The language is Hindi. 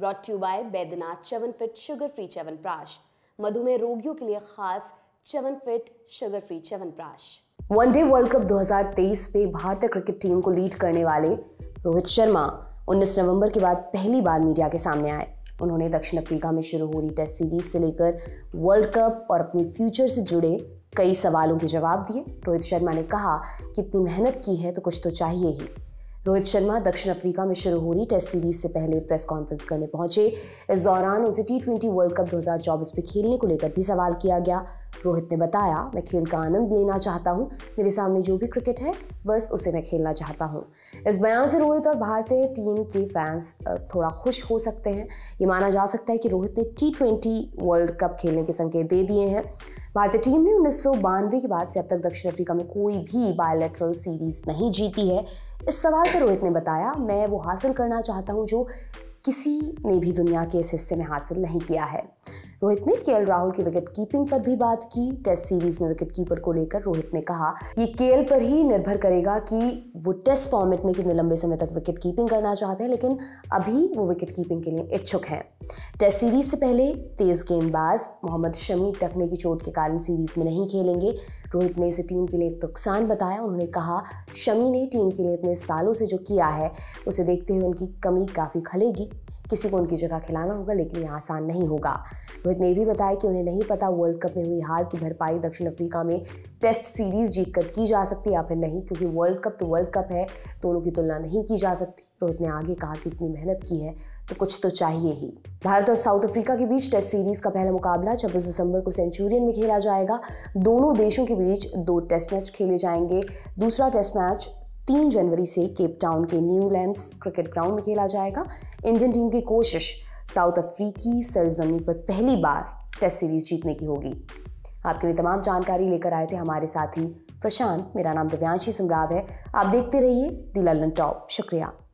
brought to by Baidyanath Chyawan fit sugar free Prash मधुमेह रोगियों के लिए खास Chyawan fit sugar free Chyawan one one day world cup 2023 में भारतीय क्रिकेट टीम को लीड करने वाले रोहित शर्मा 19 नवंबर के बाद पहली बार मीडिया के सामने आए उन्होंने दक्षिण अफ्रीका में शुरू हो रही टेस्ट सीरीज से लेकर वर्ल्ड कप और अपने फ्यूचर से जुड़े कई सवालों के जवाब दिए रोहित शर्मा ने कहा कि इतनी मेहनत की है तो कुछ तो चाहिए ही रोहित शर्मा दक्षिण अफ्रीका में शुरू हो रही टेस्ट सीरीज से पहले प्रेस कॉन्फ्रेंस करने पहुंचे इस दौरान उसे टी ट्वेंटी वर्ल्ड कप 2024 में खेलने को लेकर भी सवाल किया गया रोहित ने बताया मैं खेल का आनंद लेना चाहता हूं मेरे सामने जो भी क्रिकेट है बस उसे मैं खेलना चाहता हूं इस बयान से रोहित और भारतीय टीम के फैंस थोड़ा खुश हो सकते हैं ये माना जा सकता है कि रोहित ने टी वर्ल्ड कप खेलने के संकेत दे दिए हैं भारतीय टीम ने उन्नीस के बाद से अब तक दक्षिण अफ्रीका में कोई भी बायोलेट्रल सीरीज नहीं जीती है इस सवाल पर रोहित ने बताया मैं वो हासिल करना चाहता हूँ जो किसी ने भी दुनिया के इस हिस्से में हासिल नहीं किया है रोहित ने केएल राहुल की विकेट कीपिंग पर भी बात की टेस्ट सीरीज में विकेट कीपर को लेकर रोहित ने कहा ये केएल पर ही निर्भर करेगा कि वो टेस्ट फॉर्मेट में कितने लंबे समय तक विकेट कीपिंग करना चाहते हैं लेकिन अभी वो विकेट कीपिंग के लिए इच्छुक हैं टेस्ट सीरीज से पहले तेज गेंदबाज मोहम्मद शमी टकने की चोट के कारण सीरीज में नहीं खेलेंगे रोहित ने इसे टीम के लिए एक नुकसान बताया उन्होंने कहा शमी ने टीम के लिए इतने सालों से जो किया है उसे देखते हुए उनकी कमी काफ़ी खलेगी किसी को उनकी जगह खिलाना होगा लेकिन यह आसान नहीं होगा रोहित ने भी बताया कि उन्हें नहीं पता वर्ल्ड कप में हुई हार की भरपाई दक्षिण अफ्रीका में टेस्ट सीरीज जीत कर की जा सकती या फिर नहीं क्योंकि वर्ल्ड कप तो वर्ल्ड कप है दोनों की तुलना नहीं की जा सकती रोहित ने आगे कहा कि इतनी मेहनत की है तो कुछ तो चाहिए ही भारत और साउथ अफ्रीका के बीच टेस्ट सीरीज का पहला मुकाबला छब्बीस दिसंबर को सेंचुरियन में खेला जाएगा दोनों देशों के बीच दो टेस्ट मैच खेले जाएंगे दूसरा टेस्ट मैच तीन जनवरी से केप टाउन के न्यू क्रिकेट ग्राउंड में खेला जाएगा इंडियन टीम की कोशिश साउथ अफ्रीकी सरजमी पर पहली बार टेस्ट सीरीज जीतने की होगी आपके लिए तमाम जानकारी लेकर आए थे हमारे साथी प्रशांत मेरा नाम दिव्यांशी सुमराव है आप देखते रहिए दी लल्लन टॉप शुक्रिया